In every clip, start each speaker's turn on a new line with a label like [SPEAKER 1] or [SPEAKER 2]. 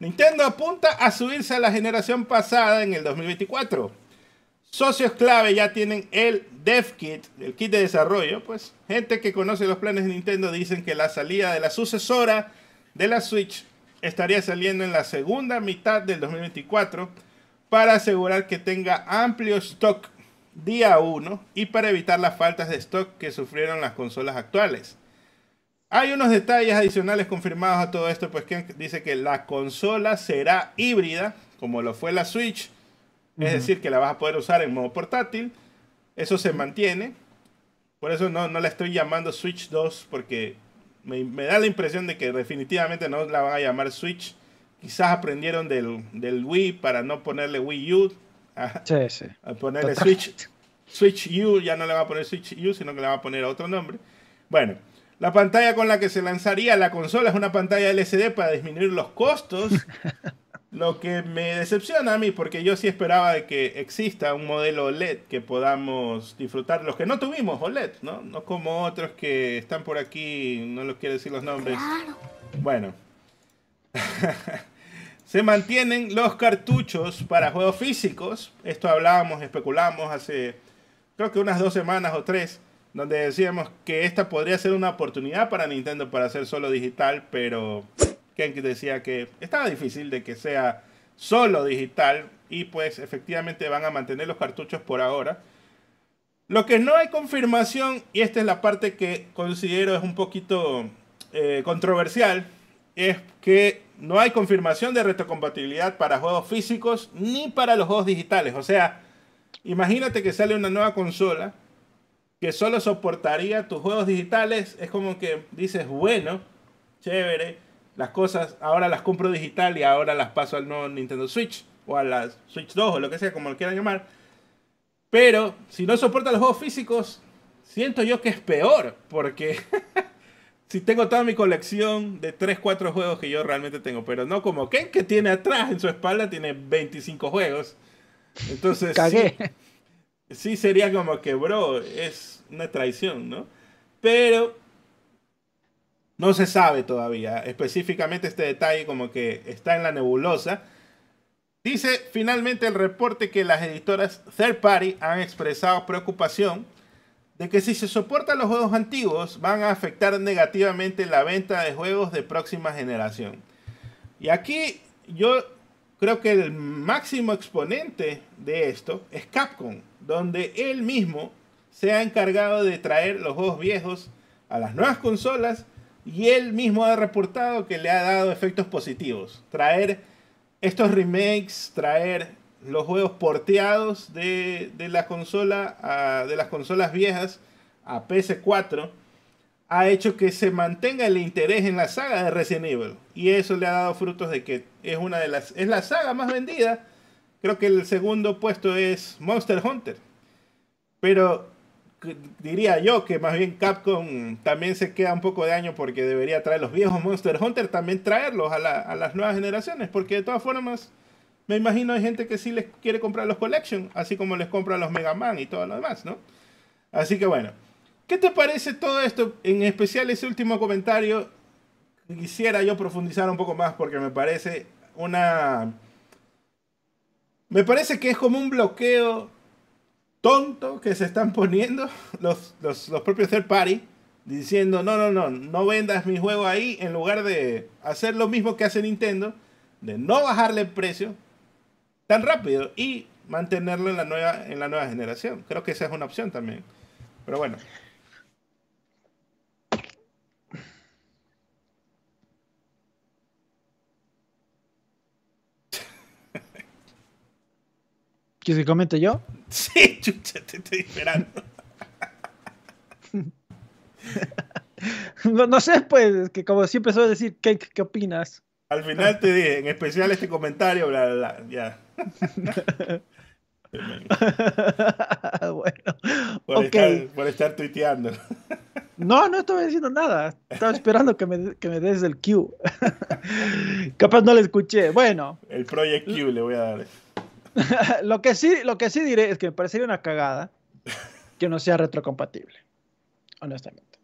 [SPEAKER 1] Nintendo apunta a subirse a la generación pasada en el 2024. Socios clave ya tienen el Dev Kit, el kit de desarrollo. Pues gente que conoce los planes de Nintendo dicen que la salida de la sucesora de la Switch estaría saliendo en la segunda mitad del 2024 para asegurar que tenga amplio stock día 1 y para evitar las faltas de stock que sufrieron las consolas actuales. Hay unos detalles adicionales confirmados a todo esto, pues que dice que la consola será híbrida, como lo fue la Switch, es decir, que la vas a poder usar en modo portátil, eso se mantiene, por eso no, no la estoy llamando Switch 2, porque me, da la impresión de que definitivamente no la van a llamar Switch, quizás aprendieron del, Wii para no ponerle Wii U, a, sí, ponerle Switch, Switch U, ya no le va a poner Switch U, sino que le va a poner otro nombre. Bueno. La pantalla con la que se lanzaría la consola es una pantalla LCD para disminuir los costos. Lo que me decepciona a mí, porque yo sí esperaba de que exista un modelo OLED que podamos disfrutar, los que no tuvimos OLED, ¿no? No como otros que están por aquí, no los quiero decir los nombres. Bueno. Se mantienen los cartuchos para juegos físicos. Esto hablábamos, especulamos hace creo que unas dos semanas o tres donde decíamos que esta podría ser una oportunidad para Nintendo para hacer solo digital, pero Ken decía que estaba difícil de que sea solo digital y pues efectivamente van a mantener los cartuchos por ahora. Lo que no hay confirmación, y esta es la parte que considero es un poquito eh, controversial, es que no hay confirmación de retrocompatibilidad para juegos físicos ni para los juegos digitales. O sea, imagínate que sale una nueva consola que solo soportaría tus juegos digitales, es como que dices, bueno, chévere, las cosas, ahora las compro digital y ahora las paso al nuevo Nintendo Switch o a la Switch 2 o lo que sea, como lo quieran llamar. Pero si no soporta los juegos físicos, siento yo que es peor, porque si tengo toda mi colección de 3, 4 juegos que yo realmente tengo, pero no como Ken que tiene atrás en su espalda, tiene 25 juegos. Entonces, Sí, sí sería como que, bro, es una traición, ¿no? Pero no se sabe todavía. Específicamente este detalle como que está en la nebulosa. Dice finalmente el reporte que las editoras third party han expresado preocupación de que si se soportan los juegos antiguos van a afectar negativamente la venta de juegos de próxima generación. Y aquí yo creo que el máximo exponente de esto es Capcom donde él mismo se ha encargado de traer los juegos viejos a las nuevas consolas y él mismo ha reportado que le ha dado efectos positivos. Traer estos remakes, traer los juegos porteados de, la consola de las consolas viejas a PS4 ha hecho que se mantenga el interés en la saga de Resident Evil y eso le ha dado frutos de que es una de las es la saga más vendida Creo que el segundo puesto es Monster Hunter. Pero diría yo que más bien Capcom también se queda un poco de año porque debería traer los viejos Monster Hunter, también traerlos a, las nuevas generaciones, porque de todas formas me imagino hay gente que sí les quiere comprar los Collection, así como les compra los Mega Man y todo lo demás, ¿no? Así que bueno, ¿qué te parece todo esto? En especial ese último comentario, quisiera yo profundizar un poco más porque me parece una me parece que es como un bloqueo tonto que se están poniendo los, propios third party diciendo, no, no, no, no vendas mi juego ahí en lugar de hacer lo mismo que hace Nintendo, de no bajarle el precio tan rápido y mantenerlo en la nueva, en la nueva generación. Creo que esa es una opción también. Pero bueno.
[SPEAKER 2] ¿Quieres que comente yo? Sí,
[SPEAKER 1] chucha, te estoy esperando.
[SPEAKER 2] no, sé, pues, que como siempre suelo decir, ¿qué opinas? Al final te dije, en especial este comentario, bla, bla, bla, ya. bueno, por,
[SPEAKER 1] estar, por tuiteando.
[SPEAKER 2] No, no estaba diciendo nada. Estaba esperando que me, que me des el Q. Capaz no le escuché. Bueno.
[SPEAKER 1] El Project Q le voy a dar.
[SPEAKER 2] lo, que sí, lo que sí diré es que me parecería una cagada que no sea retrocompatible, honestamente.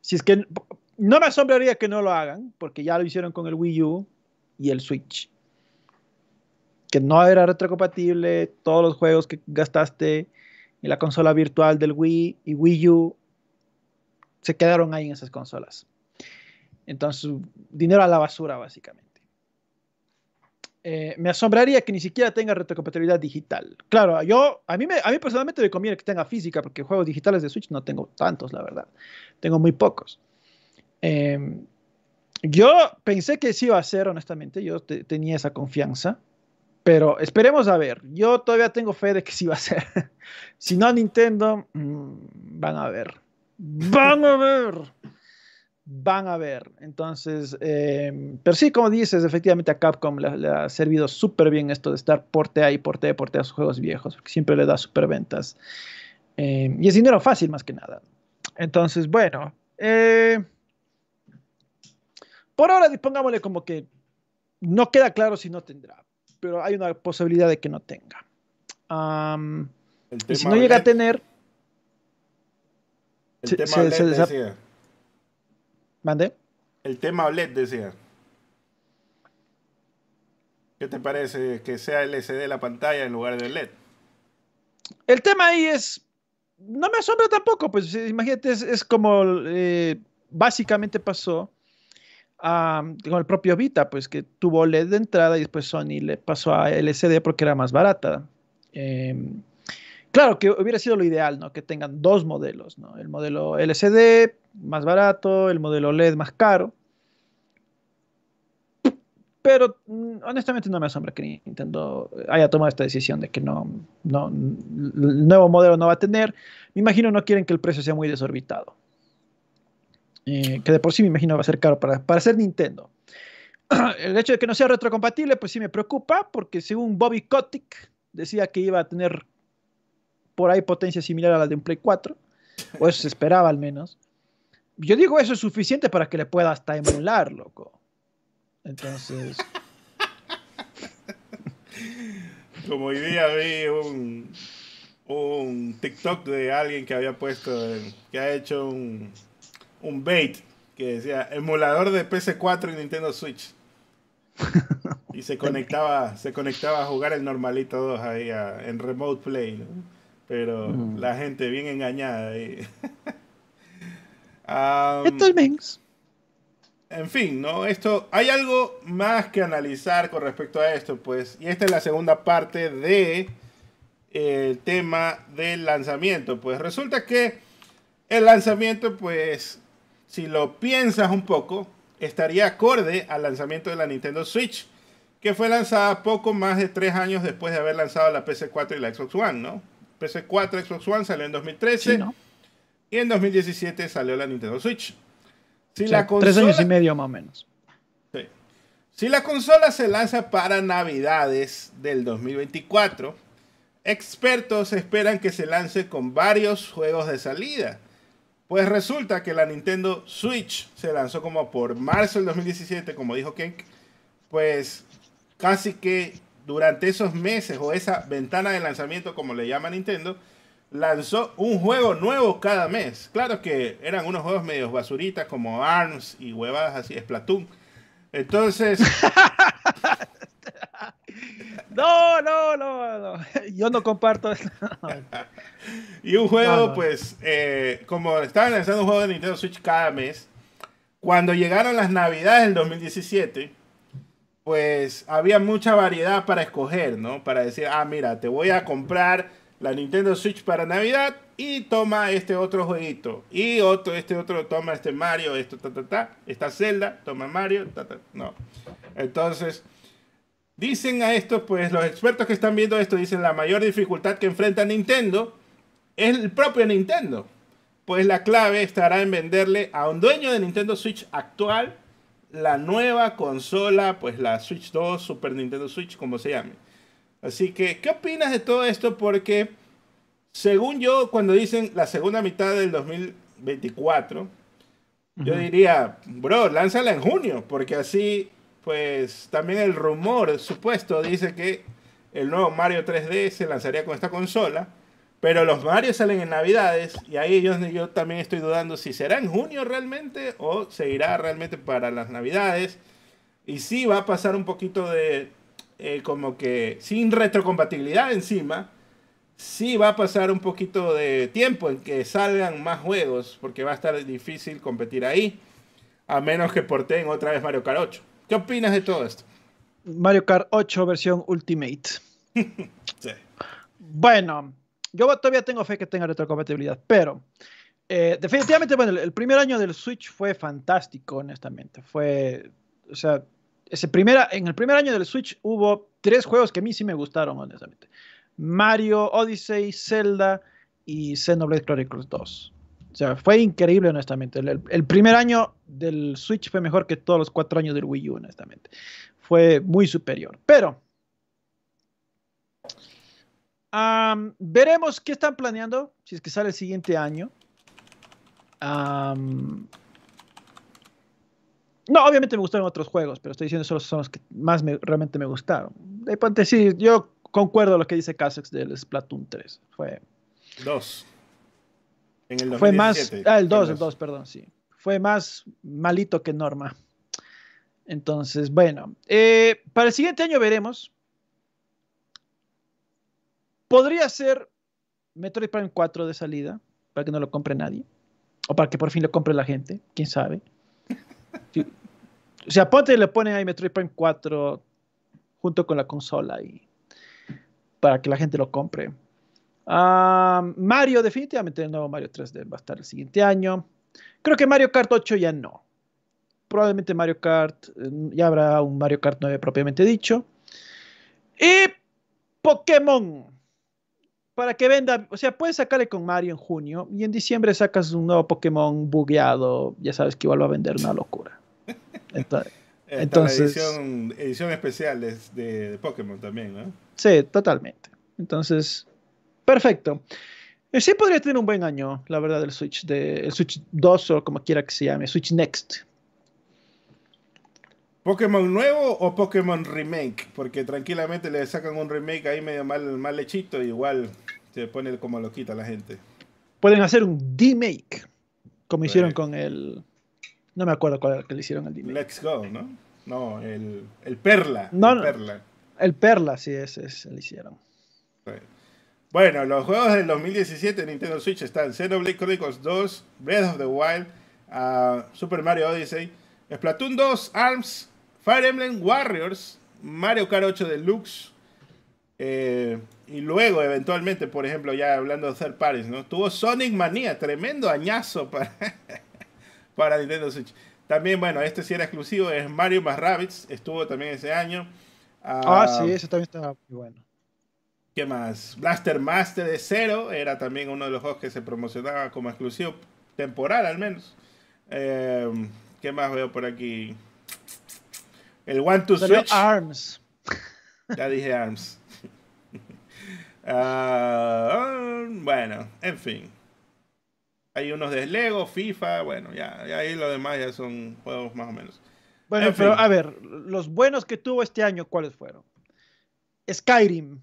[SPEAKER 2] Si es que no me asombraría que no lo hagan, porque ya lo hicieron con el Wii U y el Switch. Que no era retrocompatible, todos los juegos que gastaste en la consola virtual del Wii y Wii U se quedaron ahí en esas consolas. Entonces, dinero a la basura, básicamente. Eh, me asombraría que ni siquiera tenga retrocompatibilidad digital. Claro, yo, a mí, me, a mí personalmente me conviene que tenga física, porque juegos digitales de Switch no tengo tantos, la verdad. Tengo muy pocos. Em, yo pensé que sí iba a ser, honestamente, yo tenía esa confianza, pero esperemos a ver. Yo todavía tengo fe de que sí va a ser. si no, Nintendo, mm, van a ver. Van a ver van a ver. Entonces, em, pero sí, como dices, efectivamente a Capcom le, ha servido súper bien esto de estar portea y portea y a sus juegos viejos, porque siempre le da súper ventas. Em, y es dinero fácil más que nada. Entonces, bueno, eh, por ahora dispongámosle como que no queda claro si no tendrá, pero hay una posibilidad de que no tenga. si no llega a tener... El tema ¿Mande?
[SPEAKER 1] El tema OLED, decía. ¿Qué te parece que sea LCD la pantalla en lugar de LED?
[SPEAKER 2] El tema ahí es. No me asombra tampoco, pues imagínate, es, como eh, básicamente pasó con el propio Vita, pues que tuvo LED de entrada y después Sony le pasó a LCD porque era más barata. Em, Claro que hubiera sido lo ideal, ¿no? Que tengan dos modelos, ¿no? El modelo LCD más barato, el modelo LED más caro. Pero mm, honestamente no me asombra que Nintendo haya tomado esta decisión de que no, el nuevo modelo no va a tener. Me imagino no quieren que el precio sea muy desorbitado. Eh, que de por sí me imagino va a ser caro para, para ser Nintendo. El hecho de que no sea retrocompatible, pues sí me preocupa, porque según Bobby Kotick decía que iba a tener por ahí potencia similar a la de un Play 4, o eso se esperaba al menos. Yo digo, eso es suficiente para que le pueda hasta emular, loco. Entonces...
[SPEAKER 1] Como hoy día vi un, un TikTok de alguien que había puesto, eh, que ha hecho un, un bait que decía emulador de PS4 y Nintendo Switch. y se conectaba, se conectaba a jugar el normalito 2 ahí en Remote Play. ¿no? Pero mm. la gente bien engañada. estos en fin, ¿no? Esto, hay algo más que analizar con respecto a esto, pues. Y esta es la segunda parte de eh, el tema del lanzamiento. Pues resulta que el lanzamiento, pues, si lo piensas un poco, estaría acorde al lanzamiento de la Nintendo Switch, que fue lanzada poco más de tres años después de haber lanzado la PS4 y la Xbox One, ¿no? PS4, Xbox One salió en 2013. Y en 2017 salió la Nintendo Switch.
[SPEAKER 2] tres años y medio más o menos.
[SPEAKER 1] Si la consola se lanza para Navidades del 2024, expertos esperan que se lance con varios juegos de salida. Pues resulta que la Nintendo Switch se lanzó como por marzo del 2017, como dijo Ken, pues casi que durante esos meses o esa ventana de lanzamiento, como le llama Nintendo, lanzó un juego nuevo cada mes. Claro que eran unos juegos medios basuritas como ARMS y huevadas así, Splatoon. Entonces.
[SPEAKER 2] no, no, no, no, Yo no comparto esto. y un
[SPEAKER 1] juego, pues, eh, como estaban lanzando un juego de Nintendo Switch cada mes, cuando llegaron las navidades del 2017 pues había mucha variedad para escoger, ¿no? Para decir, ah, mira, te voy a comprar la Nintendo Switch para Navidad y toma este otro jueguito. Y otro, este otro, toma este Mario, esto, ta, ta, ta. Esta Zelda, toma Mario, ta, ta. No. Entonces, dicen a esto, pues los expertos que están viendo esto dicen la mayor dificultad que enfrenta Nintendo es el propio Nintendo. Pues la clave estará en venderle a un dueño de Nintendo Switch actual la nueva consola, pues la Switch 2, Super Nintendo Switch, como se llame. Así que, ¿qué opinas de todo esto? Porque, según yo, cuando dicen la segunda mitad del 2024, yo diría, bro, lánzala en junio, porque así, pues, también el rumor supuesto dice que el nuevo Mario 3D se lanzaría con esta consola. Pero los Mario salen en Navidades y ahí yo, también estoy dudando si será en junio realmente o seguirá realmente para las Navidades. Y si va a pasar un poquito de, eh, como que sin retrocompatibilidad encima, sí va a pasar un poquito de tiempo en que salgan más juegos, porque va a estar difícil competir ahí, a menos que porten otra vez Mario Kart 8. ¿Qué opinas de todo
[SPEAKER 2] esto? Mario Kart 8 versión Ultimate. sí. Bueno, yo todavía tengo fe que tenga retrocompatibilidad, pero eh, definitivamente, bueno, el, primer año del Switch fue fantástico, honestamente. Fue, o sea, ese primera, en el primer año del Switch hubo tres juegos que a mí sí me gustaron, honestamente. Mario, Odyssey, Zelda y Xenoblade Chronicles 2. O sea, fue increíble, honestamente. El, el, primer año del Switch fue mejor que todos los cuatro años del Wii U, honestamente. Fue muy superior. Pero veremos qué están planeando, si es que sale el siguiente año. no, obviamente me gustaron otros juegos, pero estoy diciendo solo son los que más realmente me gustaron. De ponte, sí, yo concuerdo lo que dice Casex del Splatoon 3. Fue. Dos. el Fue más. Ah, el 2, el 2, perdón, sí. Fue más malito que Norma. Entonces, bueno. Eh, para el siguiente año veremos. Podría ser Metroid Prime 4 de salida, para que no lo compre nadie. O para que por fin lo compre la gente, quién sabe. O sea, ponte y le ponen ahí Metroid Prime 4 junto con la consola y para que la gente lo compre. Ah, Mario, definitivamente el nuevo Mario 3D va a estar el siguiente año. Creo que Mario Kart 8 ya no. Probablemente Mario Kart, eh, ya habrá un Mario Kart 9 propiamente dicho. Y Pokémon para que venda, o sea, puedes sacarle con Mario en junio y en diciembre sacas un nuevo Pokémon bugueado, ya sabes que igual va a vender una locura. Entonces,
[SPEAKER 1] edición, edición, especial de, Pokémon también, ¿no?
[SPEAKER 2] Sí, totalmente. Entonces, perfecto. Eh, sí podría tener un buen año, la verdad, el Switch de el Switch 2 o como quiera que se llame, Switch Next. ¿Pokémon nuevo
[SPEAKER 1] o Pokémon remake? Porque tranquilamente le sacan un remake ahí medio mal, mal hechito, igual se este, pone como loquita la gente.
[SPEAKER 2] Pueden hacer un D-Make, como hicieron con el. No me acuerdo cuál que le hicieron el d
[SPEAKER 1] Let's Go, ¿no? No, el, el Perla. No, el Perla.
[SPEAKER 2] El Perla, sí, ese, le hicieron.
[SPEAKER 1] Bueno, los juegos del 2017 de Nintendo Switch están Xenoblade Chronicles 2, Breath of the Wild, ah, Super Mario Odyssey, Splatoon 2, ARMS, Fire Emblem Warriors, Mario Kart 8 Deluxe, eh, y luego eventualmente, por ejemplo, ya hablando de third Paris, ¿no? Tuvo Sonic Mania, tremendo añazo para, para Nintendo Switch. También, bueno, este sí era exclusivo, es Mario más rabbits estuvo también ese año. Ah, ah, sí, ese
[SPEAKER 2] también estaba muy bueno.
[SPEAKER 1] ¿Qué más? Blaster Master de cero era también uno de los juegos que se promocionaba como exclusivo temporal al menos. Eh, ¿Qué más veo por aquí? El One to Switch. Arms. Ya dije Arms. Ah, um, bueno, en fin. Hay unos de Lego, FIFA, bueno, ya, ya ahí lo demás ya son juegos más o menos.
[SPEAKER 2] Bueno, pero a ver, los buenos que tuvo este año, ¿cuáles fueron? Skyrim.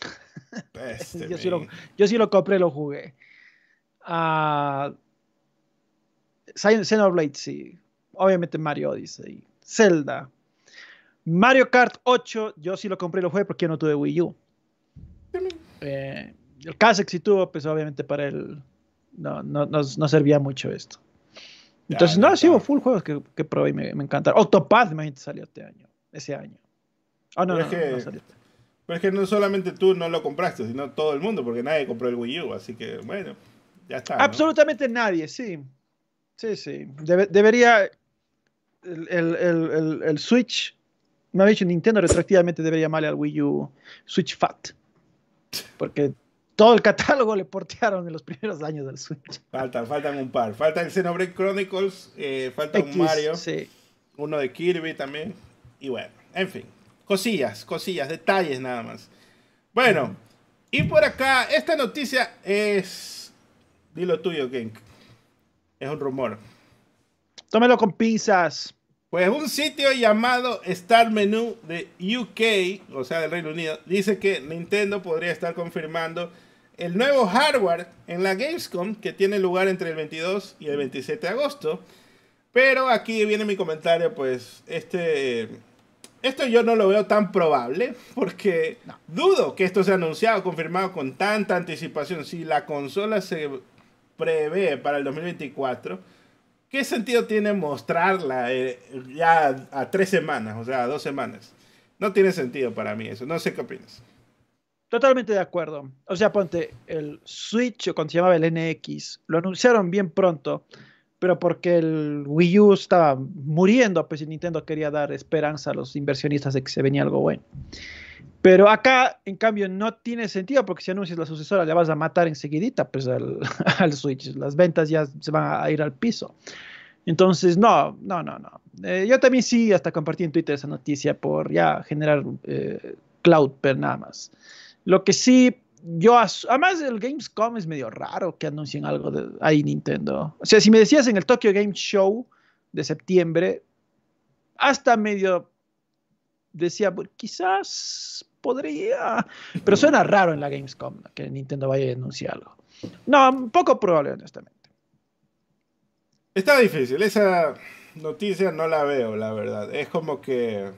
[SPEAKER 2] yo, sí lo, lo, compré, lo jugué. Ah, Xenoblade, sí. Obviamente Mario Odyssey. Zelda. Mario Kart 8, yo sí lo compré lo jugué porque no tuve Wii U. Eh, el caso si tuvo, pues obviamente para él no, no, no, servía mucho esto. Entonces, no, sí hubo full juegos que, que probé y me, me encantaron. Octopath, imagínate, salió este año, ese año. Ah, no, este.
[SPEAKER 1] Pero es que no solamente tú no lo compraste, sino todo
[SPEAKER 2] el mundo, porque nadie compró el Wii U, así que bueno, ya está. Absolutamente nadie, sí. Sí, sí. debería. El, el, el, el Switch. Me ha Nintendo retroactivamente debería llamarle al Wii U Switch Fat. Porque todo el catálogo le portearon en los primeros años del Switch. Faltan, faltan un par. Falta el
[SPEAKER 1] Xenoblade Chronicles, eh, falta un Mario, uno de Kirby también. Y bueno, en fin, cosillas, cosillas, detalles nada más. Bueno, y por acá, esta noticia es. Dilo tuyo, Genk. Es un rumor. Tómelo con pinzas. Pues un sitio llamado Star Menu de UK, o sea del Reino Unido, dice que Nintendo podría estar confirmando el nuevo hardware en la Gamescom que tiene lugar entre el 22 y el 27 de agosto. Pero aquí viene mi comentario, pues este, esto yo no lo veo tan probable porque dudo que esto sea anunciado, confirmado con tanta anticipación. Si la consola se prevé para el 2024 ¿qué sentido tiene mostrarla eh, ya a, tres semanas, o sea, a dos semanas? No
[SPEAKER 2] tiene sentido para
[SPEAKER 1] mí eso. No sé qué
[SPEAKER 2] opinas. Totalmente de acuerdo. O sea, ponte, el Switch, o cuando se llamaba el NX, lo anunciaron bien pronto, pero porque el Wii U estaba muriendo, pues Nintendo quería dar esperanza a los inversionistas de que se venía algo bueno. Pero acá, en cambio, no tiene sentido porque si anuncias la sucesora le vas a matar enseguidita pues, al, Switch. Las ventas ya se van a ir al piso. Entonces, no, no, no, no. Eh, yo también sí hasta compartí en Twitter esa noticia por ya generar eh, cloud, pero nada más. Lo que sí, yo, además el Gamescom es medio raro que anuncien algo de ahí Nintendo. O sea, si me decías en el Tokyo Game Show de septiembre, hasta medio decía, pues, quizás podría, pero suena raro en la Gamescom que Nintendo vaya a denunciar algo. No, poco probable, honestamente.
[SPEAKER 1] Está difícil, esa noticia no la veo, la verdad. Es como que...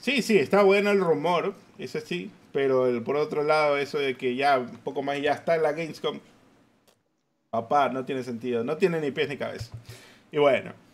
[SPEAKER 1] Sí, sí, está bueno el rumor, eso sí, pero por otro lado, eso de que ya un poco más ya está en la Gamescom, papá, no tiene sentido, no tiene ni pies ni cabeza. Y bueno,